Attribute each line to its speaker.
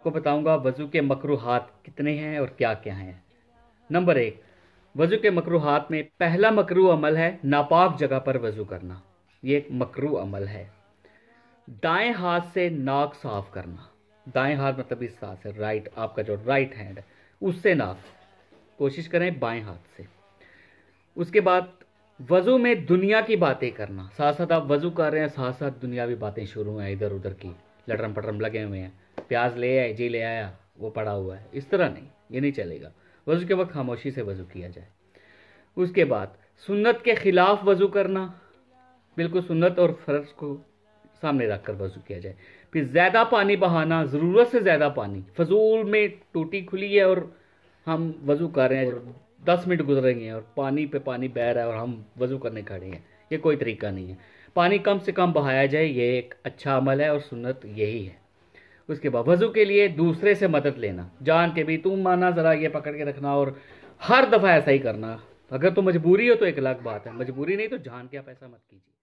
Speaker 1: आपको बताऊंगा वज़ू के मकरूहत कितने हैं और क्या क्या हैं नंबर एक वज़ू के मकरूहत में पहला मकरू अमल है नापाक जगह पर वज़ू करना ये एक मकरू अमल है दाएं हाथ से नाक साफ करना दाएं हाथ मतलब इस हाथ से राइट आपका जो राइट हैंड है उससे नाक कोशिश करें बाएं हाथ से उसके बाद वज़ू में दुनिया की बातें करना साथ साथ आप वज़ू कर रहे हैं साथ साथ दुनियावी बातें शुरू हैं इधर उधर की लटरम पटरम लगे हुए हैं प्याज ले आए जी ले आया वो पड़ा हुआ है इस तरह नहीं ये नहीं चलेगा वज़ू के वक्त खामोशी से वज़ू किया जाए उसके बाद सुन्नत के ख़िलाफ़ वज़ू करना बिल्कुल सुन्नत और फ़र्ज को सामने रख कर वज़ू किया जाए फिर ज़्यादा पानी बहाना ज़रूरत से ज़्यादा पानी फजूल में टूटी खुली है और हम वज़ू कर रहे हैं दस मिनट गुजरेंगे और पानी पे पानी बह रहा है और हम वज़ू करने खड़े हैं ये कोई तरीका नहीं है पानी कम से कम बहाया जाए ये एक अच्छा अमल है और सुन्नत यही है उसके बाद वज़ू के लिए दूसरे से मदद लेना जान के भी तुम माना ज़रा ये पकड़ के रखना और हर दफ़ा ऐसा ही करना अगर तो मजबूरी हो तो एक अलग बात है मजबूरी नहीं तो जान के आप ऐसा मत कीजिए